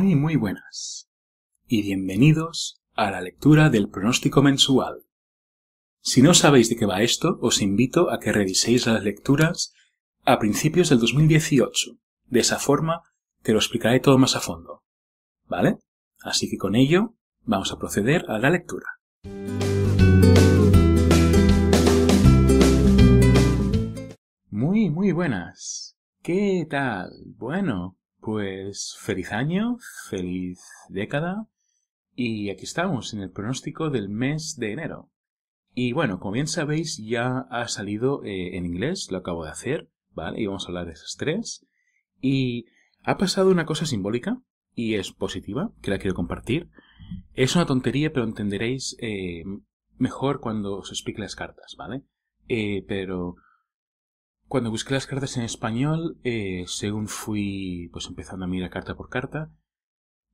Muy, muy buenas. Y bienvenidos a la lectura del pronóstico mensual. Si no sabéis de qué va esto, os invito a que reviséis las lecturas a principios del 2018. De esa forma, te lo explicaré todo más a fondo. ¿Vale? Así que con ello, vamos a proceder a la lectura. Muy, muy buenas. ¿Qué tal? Bueno, pues feliz año, feliz década y aquí estamos en el pronóstico del mes de enero. Y bueno, como bien sabéis ya ha salido eh, en inglés, lo acabo de hacer, ¿vale? Y vamos a hablar de esas tres. Y ha pasado una cosa simbólica y es positiva, que la quiero compartir. Es una tontería, pero entenderéis eh, mejor cuando os explique las cartas, ¿vale? Eh, pero cuando busqué las cartas en español, eh, según fui pues empezando a mirar carta por carta,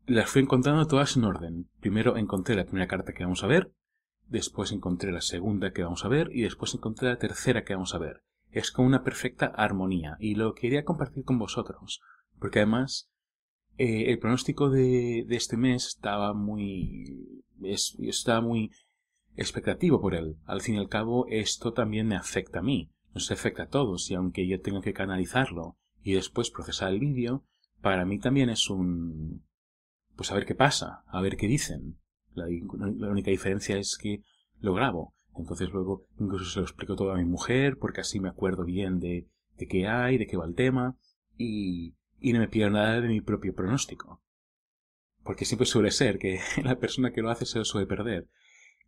las fui encontrando todas en orden. Primero encontré la primera carta que vamos a ver, después encontré la segunda que vamos a ver y después encontré la tercera que vamos a ver. Es con una perfecta armonía y lo quería compartir con vosotros, porque además eh, el pronóstico de, este mes estaba muy, estaba muy expectativo por él. Al fin y al cabo, esto también me afecta a mí nos afecta a todos y aunque yo tengo que canalizarlo y después procesar el vídeo, para mí también es un... pues a ver qué pasa, a ver qué dicen. La, única diferencia es que lo grabo. Entonces luego incluso se lo explico todo a mi mujer porque así me acuerdo bien de, de qué hay, de qué va el tema y, y no me pierdo nada de mi propio pronóstico. Porque siempre suele ser que la persona que lo hace se lo suele perder.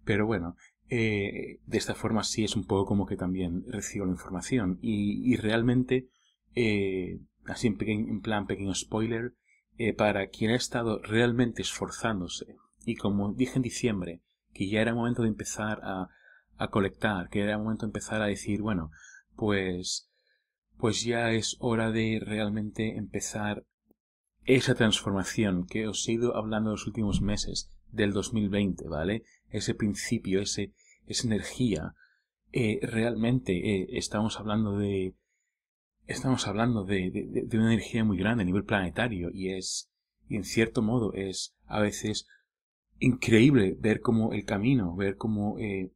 Pero bueno, eh, de esta forma sí es un poco como que también recibo la información. Y, realmente, eh, así en, plan pequeño spoiler, eh, para quien ha estado realmente esforzándose, y como dije en diciembre, que ya era momento de empezar a, a colectar, que era momento de empezar a decir, bueno, pues, pues ya es hora de realmente empezar esa transformación que os he ido hablando en los últimos meses del 2020, ¿vale? Ese principio, ese, es energía. Eh, realmente eh, estamos hablando de. Estamos hablando de, de, una energía muy grande a nivel planetario y es, en cierto modo, es a veces increíble ver cómo el camino, ver cómo eh,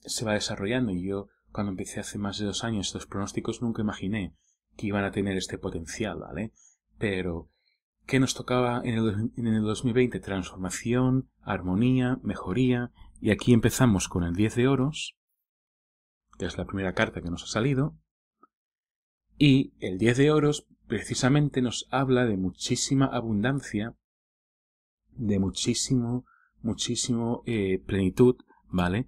se va desarrollando. Y yo, cuando empecé hace más de dos años estos pronósticos, nunca imaginé que iban a tener este potencial, ¿vale? Pero, ¿qué nos tocaba en el, en el 2020? Transformación, armonía, mejoría, y aquí empezamos con el 10 de oros, que es la primera carta que nos ha salido. Y el 10 de oros precisamente nos habla de muchísima abundancia, de muchísimo, muchísimo eh, plenitud, ¿vale?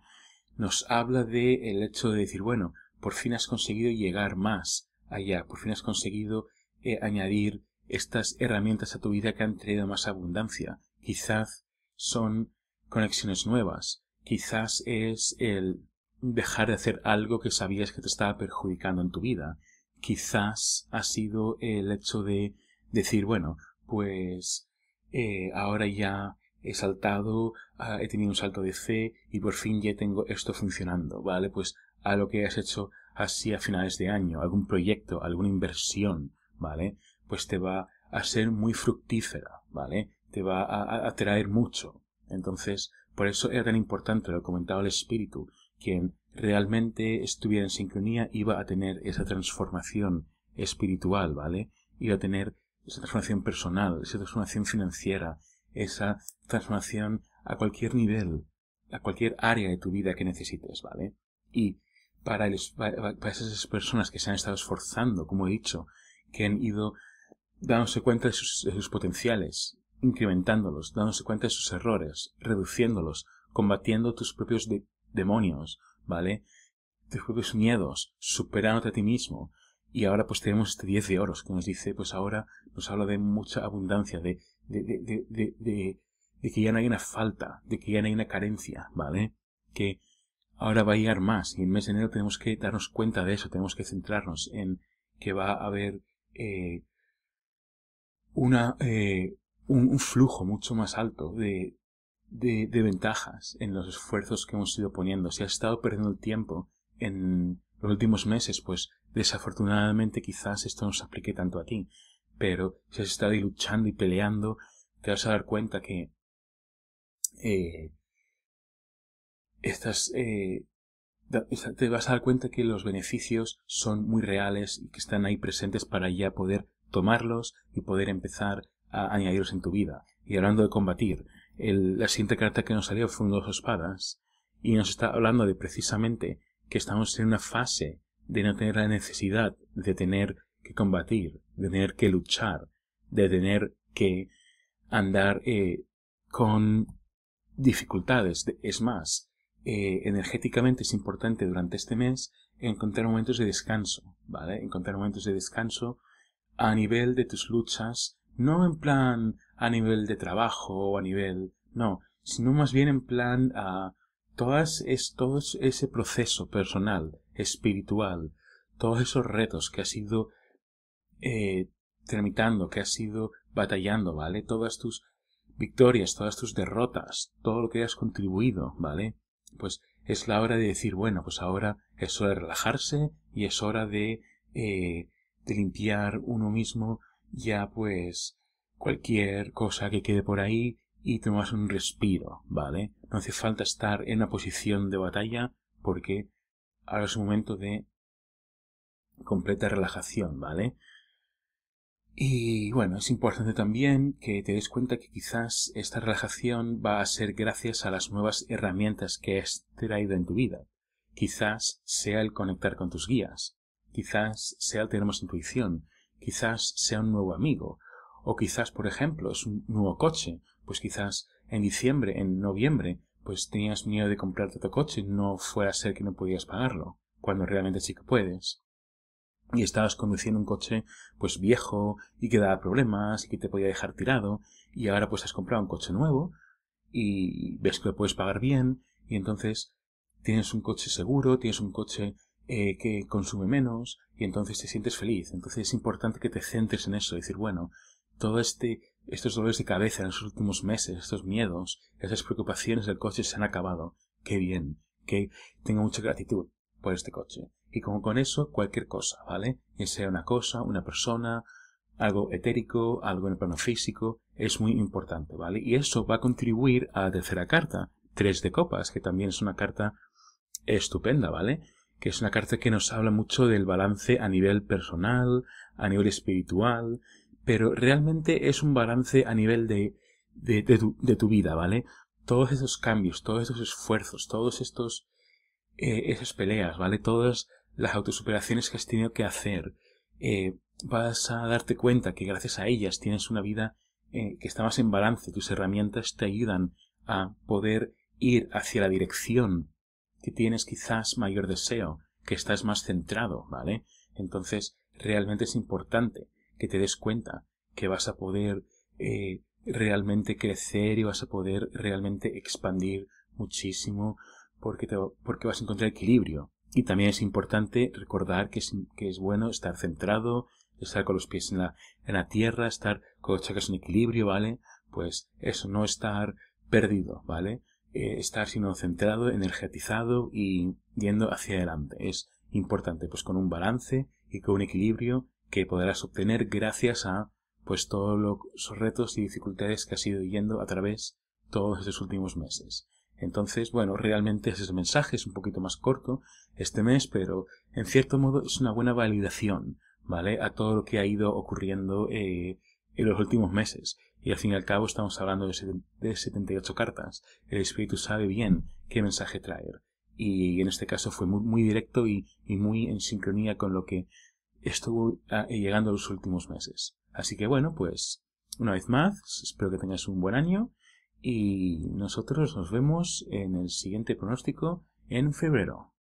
Nos habla de el hecho de decir, bueno, por fin has conseguido llegar más allá, por fin has conseguido eh, añadir estas herramientas a tu vida que han traído más abundancia. Quizás son conexiones nuevas, quizás es el dejar de hacer algo que sabías que te estaba perjudicando en tu vida. Quizás ha sido el hecho de decir, bueno, pues eh, ahora ya he saltado, ah, he tenido un salto de fe y por fin ya tengo esto funcionando, ¿vale? Pues a lo que has hecho así a finales de año, algún proyecto, alguna inversión, ¿vale? Pues te va a ser muy fructífera, ¿vale? Te va a atraer mucho, entonces, por eso era tan importante lo comentaba el espíritu, quien realmente estuviera en sincronía iba a tener esa transformación espiritual, ¿vale? Iba a tener esa transformación personal, esa transformación financiera, esa transformación a cualquier nivel, a cualquier área de tu vida que necesites, ¿vale? Y para, para, esas personas que se han estado esforzando, como he dicho, que han ido dándose cuenta de sus potenciales, incrementándolos, dándose cuenta de sus errores, reduciéndolos, combatiendo tus propios demonios, ¿vale? Tus propios miedos, superándote a ti mismo. Y ahora pues tenemos este 10 de oros que nos dice, pues ahora nos habla de mucha abundancia, de, de, de, de que ya no hay una falta, de que ya no hay una carencia, ¿vale? Que ahora va a llegar más y en mes de enero tenemos que darnos cuenta de eso, tenemos que centrarnos en que va a haber eh, una... Eh, un, flujo mucho más alto de, de, ventajas en los esfuerzos que hemos ido poniendo. Si has estado perdiendo el tiempo en los últimos meses, pues desafortunadamente quizás esto no se aplique tanto a ti. Pero si has estado luchando y peleando, te vas a dar cuenta que eh, estas, eh, te vas a dar cuenta que los beneficios son muy reales y que están ahí presentes para ya poder tomarlos y poder empezar añadiros en tu vida. Y hablando de combatir, la siguiente carta que nos salió fue un dos espadas y nos está hablando de precisamente que estamos en una fase de no tener la necesidad de tener que combatir, de tener que luchar, de tener que andar eh, con dificultades. Es más, eh, energéticamente es importante durante este mes encontrar momentos de descanso, ¿vale? Encontrar momentos de descanso a nivel de tus luchas no en plan a nivel de trabajo o a nivel, no, sino más bien en plan a todas es, todo ese proceso personal, espiritual, todos esos retos que has ido eh, tramitando, que has ido batallando, ¿vale? Todas tus victorias, todas tus derrotas, todo lo que has contribuido, ¿vale? Pues es la hora de decir, bueno, pues ahora es hora de relajarse y es hora de, eh, de limpiar uno mismo ya pues cualquier cosa que quede por ahí y tomas un respiro, ¿vale? No hace falta estar en una posición de batalla porque ahora es un momento de completa relajación, ¿vale? Y bueno, es importante también que te des cuenta que quizás esta relajación va a ser gracias a las nuevas herramientas que has traído en tu vida. Quizás sea el conectar con tus guías, quizás sea el tener más intuición, quizás sea un nuevo amigo, o quizás, por ejemplo, es un nuevo coche, pues quizás en diciembre, en noviembre, pues tenías miedo de comprarte otro coche, no fuera a ser que no podías pagarlo, cuando realmente sí que puedes. Y estabas conduciendo un coche pues viejo y que daba problemas y que te podía dejar tirado y ahora pues has comprado un coche nuevo y ves que lo puedes pagar bien y entonces tienes un coche seguro, tienes un coche eh, que consume menos y entonces te sientes feliz. Entonces es importante que te centres en eso, decir, bueno, todo este, estos dolores de cabeza en los últimos meses, estos miedos, esas preocupaciones del coche se han acabado. Qué bien, que tengo mucha gratitud por este coche. Y como con eso, cualquier cosa, ¿vale? Que sea una cosa, una persona, algo etérico, algo en el plano físico, es muy importante, ¿vale? Y eso va a contribuir a la tercera carta, Tres de Copas, que también es una carta estupenda, ¿vale? que es una carta que nos habla mucho del balance a nivel personal, a nivel espiritual, pero realmente es un balance a nivel de, de, tu, vida, ¿vale? Todos esos cambios, todos esos esfuerzos, todos estos, eh, esas peleas, ¿vale? Todas las autosuperaciones que has tenido que hacer, eh, vas a darte cuenta que gracias a ellas tienes una vida eh, que está más en balance, tus herramientas te ayudan a poder ir hacia la dirección que tienes quizás mayor deseo, que estás más centrado, ¿vale? Entonces, realmente es importante que te des cuenta que vas a poder eh, realmente crecer y vas a poder realmente expandir muchísimo porque, te, porque vas a encontrar equilibrio. Y también es importante recordar que es, que es bueno estar centrado, estar con los pies en la, en la tierra, estar con los chakras en equilibrio, ¿vale? Pues eso, no estar perdido, ¿vale? Eh, estar sino centrado, energetizado y yendo hacia adelante. Es importante, pues con un balance y con un equilibrio que podrás obtener gracias a pues todos los retos y dificultades que has ido yendo a través todos estos últimos meses. Entonces, bueno, realmente ese mensaje, es un poquito más corto este mes, pero en cierto modo es una buena validación, ¿vale? A todo lo que ha ido ocurriendo eh, en los últimos meses, y al fin y al cabo estamos hablando de 78 cartas. El espíritu sabe bien qué mensaje traer, y en este caso fue muy, directo y, muy en sincronía con lo que estuvo ah, llegando en los últimos meses. Así que bueno, pues una vez más, espero que tengáis un buen año y nosotros nos vemos en el siguiente pronóstico en febrero.